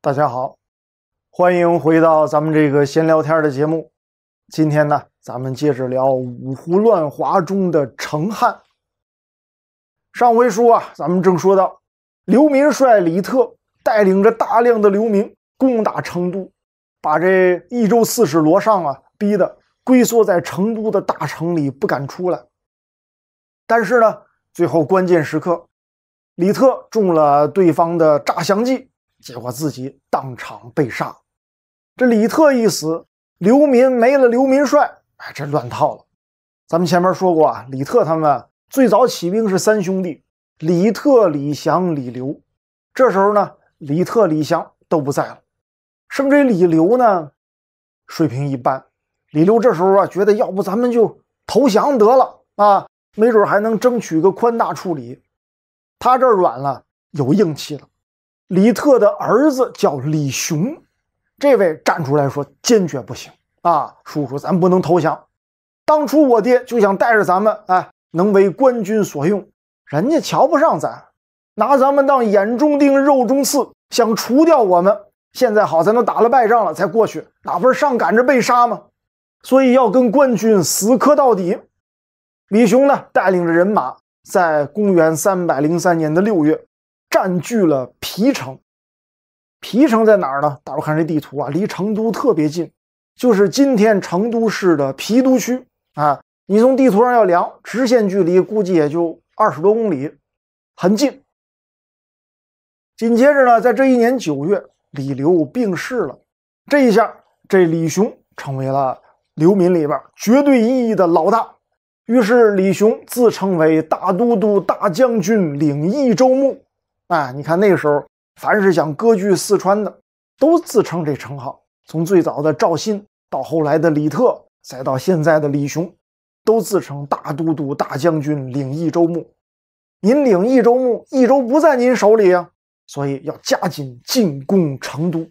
大家好，欢迎回到咱们这个闲聊天的节目。今天呢，咱们接着聊五胡乱华中的成汉。上回书啊，咱们正说到刘民率李特带领着大量的流民攻打成都，把这益州刺史罗尚啊逼得龟缩在成都的大城里不敢出来。但是呢，最后关键时刻，李特中了对方的诈降计。结果自己当场被杀，这李特一死，刘民没了，刘民帅，哎，这乱套了。咱们前面说过啊，李特他们最早起兵是三兄弟，李特、李祥、李刘。这时候呢，李特、李祥都不在了，剩这李刘呢，水平一般。李刘这时候啊，觉得要不咱们就投降得了啊，没准还能争取个宽大处理。他这软了，有硬气了。李特的儿子叫李雄，这位站出来说：“坚决不行啊，叔叔，咱不能投降。当初我爹就想带着咱们，哎，能为官军所用。人家瞧不上咱，拿咱们当眼中钉、肉中刺，想除掉我们。现在好，咱都打了败仗了，才过去，哪不是上赶着被杀吗？所以要跟官军死磕到底。”李雄呢，带领着人马，在公元三百零三年的六月。占据了皮城，皮城在哪儿呢？大伙看这地图啊，离成都特别近，就是今天成都市的郫都区啊。你从地图上要量直线距离，估计也就二十多公里，很近。紧接着呢，在这一年九月，李刘病逝了，这一下这李雄成为了刘敏里边绝对意义的老大。于是李雄自称为大都督、大将军、领益州牧。啊！你看那个时候，凡是想割据四川的，都自称这称号。从最早的赵信，到后来的李特，再到现在的李雄，都自称大都督、大将军、领益州牧。您领益州牧，益州不在您手里啊！所以要加紧进攻成都。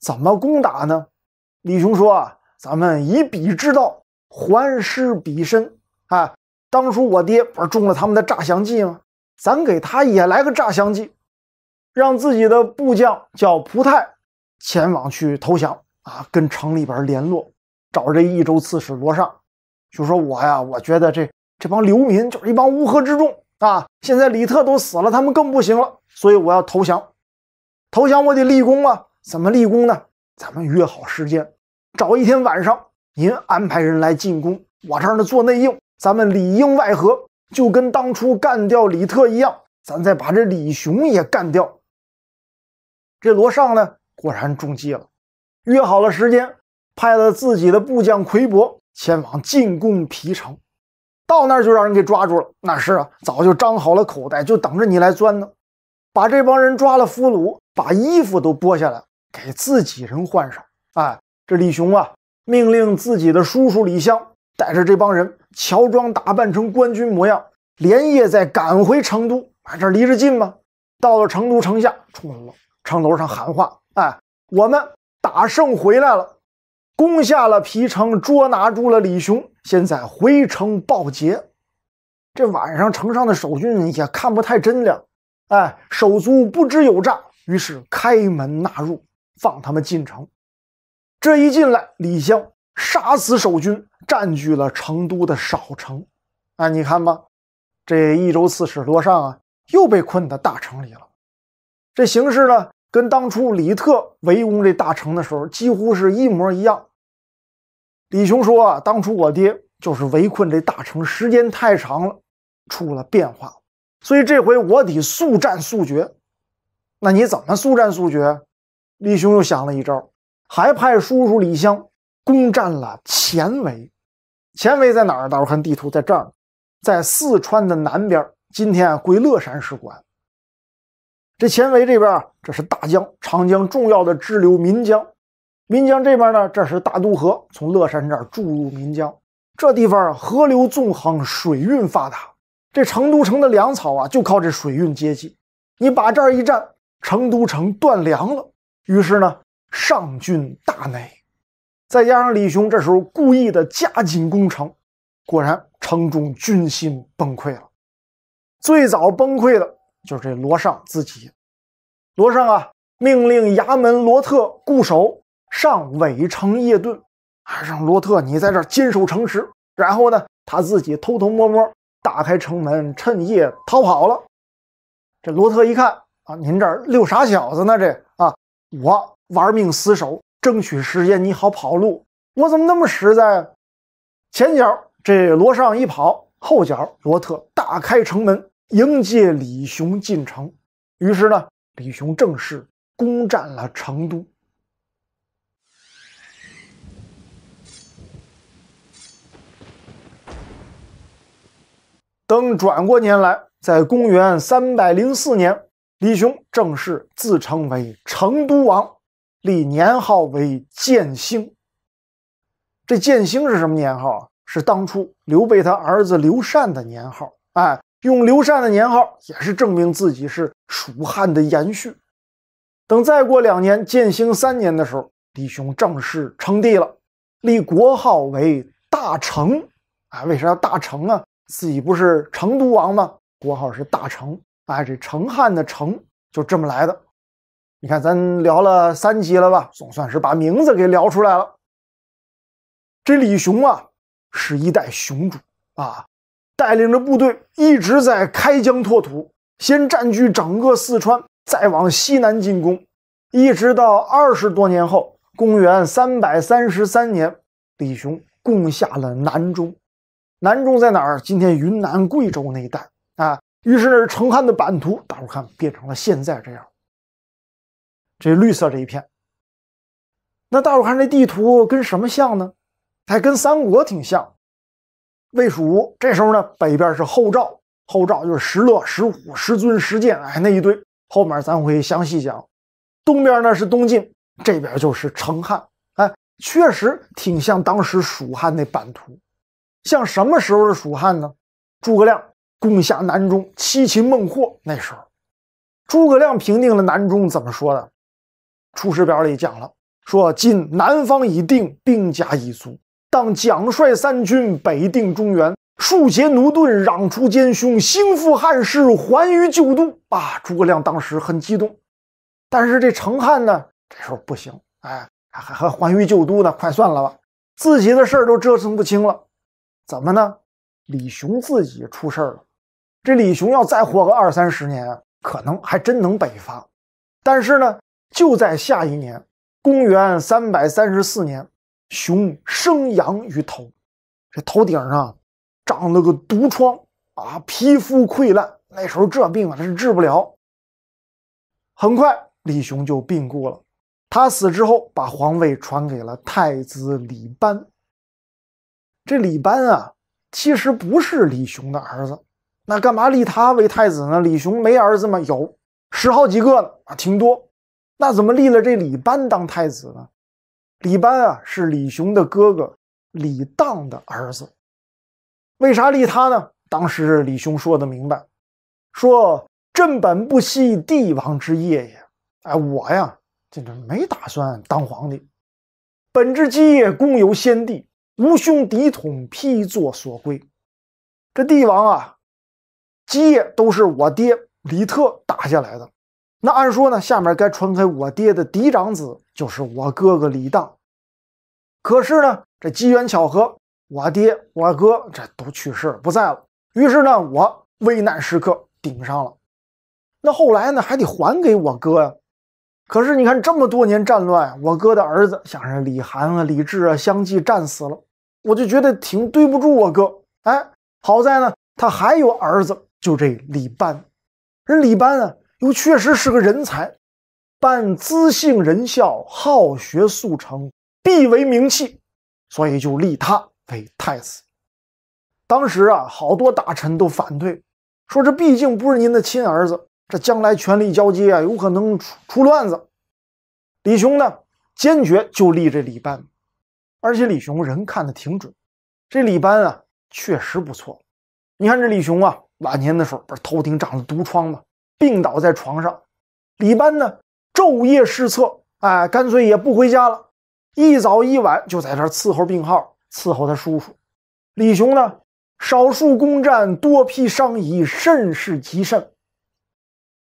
怎么攻打呢？李雄说：“啊，咱们以彼之道还施彼身。啊，当初我爹不是中了他们的诈降计吗？”咱给他也来个诈降计，让自己的部将叫蒲泰，前往去投降啊，跟城里边联络，找这益州刺史罗尚，就说我呀，我觉得这这帮流民就是一帮乌合之众啊，现在李特都死了，他们更不行了，所以我要投降，投降我得立功啊，怎么立功呢？咱们约好时间，找一天晚上，您安排人来进攻，我儿呢做内应，咱们里应外合。就跟当初干掉李特一样，咱再把这李雄也干掉。这罗尚呢，果然中计了，约好了时间，派了自己的部将奎伯前往进攻皮城，到那儿就让人给抓住了。那是啊，早就张好了口袋，就等着你来钻呢。把这帮人抓了俘虏，把衣服都剥下来，给自己人换上。哎，这李雄啊，命令自己的叔叔李湘带着这帮人。乔装打扮成官军模样，连夜再赶回成都。啊，这离着近吗？到了成都城下，出门了。城楼上喊话：“哎，我们打胜回来了，攻下了皮城，捉拿住了李雄。现在回城报捷。这晚上城上的守军也看不太真了。哎，手足不知有诈，于是开门纳入，放他们进城。这一进来，李湘杀死守军，占据了成都的少城。啊，你看吧，这益州刺史罗尚啊，又被困在大城里了。这形势呢，跟当初李特围攻这大城的时候几乎是一模一样。李雄说啊，当初我爹就是围困这大城时间太长了，出了变化，所以这回我得速战速决。那你怎么速战速决？李雄又想了一招，还派叔叔李湘攻占了犍为，犍为在哪儿？到时候看地图，在这儿，在四川的南边。今天啊，归乐山市管。这前围这边啊，这是大江，长江重要的支流岷江。岷江这边呢，这是大渡河，从乐山这儿注入岷江。这地方啊，河流纵横，水运发达。这成都城的粮草啊，就靠这水运接济。你把这儿一占，成都城断粮了。于是呢，上郡大馁。再加上李雄这时候故意的加紧攻城，果然城中军心崩溃了。最早崩溃的就是这罗尚自己。罗尚啊，命令衙门罗特固守上尾城夜遁，还让罗特你在这坚守城池。然后呢，他自己偷偷摸摸打开城门，趁夜逃跑了。这罗特一看啊，您这溜傻小子呢，这啊，我玩命死守。争取时间，你好跑路，我怎么那么实在？前脚这罗尚一跑，后脚罗特大开城门迎接李雄进城。于是呢，李雄正式攻占了成都。等转过年来，在公元304年，李雄正式自称为成都王。立年号为建兴，这建兴是什么年号啊？是当初刘备他儿子刘禅的年号。哎，用刘禅的年号也是证明自己是蜀汉的延续。等再过两年，建兴三年的时候，弟兄正式称帝了，立国号为大成。啊，为啥叫大成啊？自己不是成都王吗？国号是大成。哎，这成汉的成就这么来的。你看，咱聊了三集了吧？总算是把名字给聊出来了。这李雄啊，是一代雄主啊，带领着部队一直在开疆拓土，先占据整个四川，再往西南进攻，一直到二十多年后，公元三百三十三年，李雄攻下了南中。南中在哪儿？今天云南、贵州那一带啊。于是，成汉的版图，大伙看，变成了现在这样。这绿色这一片，那大伙看这地图跟什么像呢？还跟三国挺像。魏蜀吴这时候呢，北边是后赵，后赵就是石勒、石虎、石尊、石建，哎，那一堆。后面咱会详细讲。东边呢是东晋，这边就是成汉，哎，确实挺像当时蜀汉那版图。像什么时候的蜀汉呢？诸葛亮攻下南中，七擒孟获那时候。诸葛亮平定了南中，怎么说的？出师表里讲了说今南方已定兵家已足当奖率三军北定中原庶竭奴钝攘除奸凶兴复汉室还于旧都啊诸葛亮当时很激动但是这程汉呢这时候不行哎，还还还还于旧都呢快算了吧自己的事都折腾不清了怎么呢李雄自己出事了这李雄要再活个二三十年可能还真能北伐但是呢就在下一年，公元三百三十四年，熊生羊于头，这头顶上长了个毒疮啊，皮肤溃烂。那时候这病啊是治不了。很快，李雄就病故了。他死之后，把皇位传给了太子李班。这李班啊，其实不是李雄的儿子。那干嘛立他为太子呢？李雄没儿子吗？有十好几个呢，啊，挺多。那怎么立了这李班当太子呢？李班啊，是李雄的哥哥李荡的儿子。为啥立他呢？当时李雄说的明白，说“朕本不惜帝王之业也”。哎，我呀，这没打算当皇帝。本之基业，公有先帝，吾兄嫡统，披作所归。这帝王啊，基业都是我爹李特打下来的。那按说呢，下面该传给我爹的嫡长子，就是我哥哥李当。可是呢，这机缘巧合，我爹、我哥这都去世不在了。于是呢，我危难时刻顶上了。那后来呢，还得还给我哥呀。可是你看这么多年战乱，我哥的儿子，像是李涵啊、李治啊，相继战死了。我就觉得挺对不住我哥。哎，好在呢，他还有儿子，就这李班。人李班啊。又确实是个人才，但资性仁孝，好学速成，必为名器，所以就立他为太子。当时啊，好多大臣都反对，说这毕竟不是您的亲儿子，这将来权力交接啊，有可能出出乱子。李雄呢，坚决就立这李班，而且李雄人看的挺准，这李班啊，确实不错。你看这李雄啊，晚年的时候不是头顶长了毒疮吗？病倒在床上，李班呢昼夜失策，哎，干脆也不回家了，一早一晚就在这伺候病号，伺候他叔叔。李雄呢，少数攻战，多披伤痍，甚是极甚。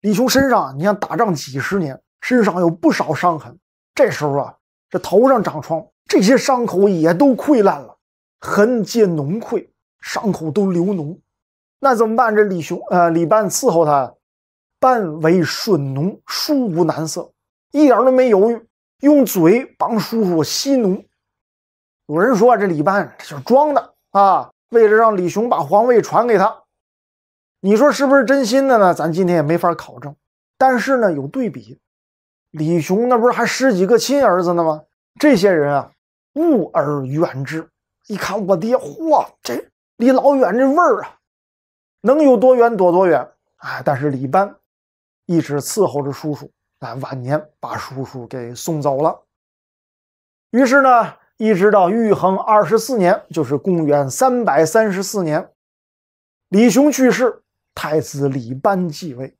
李雄身上，你看打仗几十年，身上有不少伤痕。这时候啊，这头上长疮，这些伤口也都溃烂了，痕皆脓溃，伤口都流脓。那怎么办？这李雄呃，李班伺候他。半为顺奴，殊无难色，一点都没犹豫，用嘴帮叔叔吸奴。有人说这李班就是装的啊，为了让李雄把皇位传给他，你说是不是真心的呢？咱今天也没法考证。但是呢，有对比，李雄那不是还十几个亲儿子呢吗？这些人啊，物而远之。一看我爹，哇，这离老远这味儿啊，能有多远躲多远啊？但是李班。一直伺候着叔叔，但晚年把叔叔给送走了。于是呢，一直到玉衡二十四年，就是公元三百三十四年，李雄去世，太子李班继位。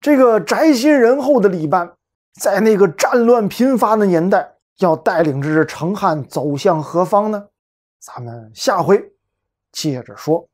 这个宅心仁厚的李班，在那个战乱频发的年代，要带领着成汉走向何方呢？咱们下回接着说。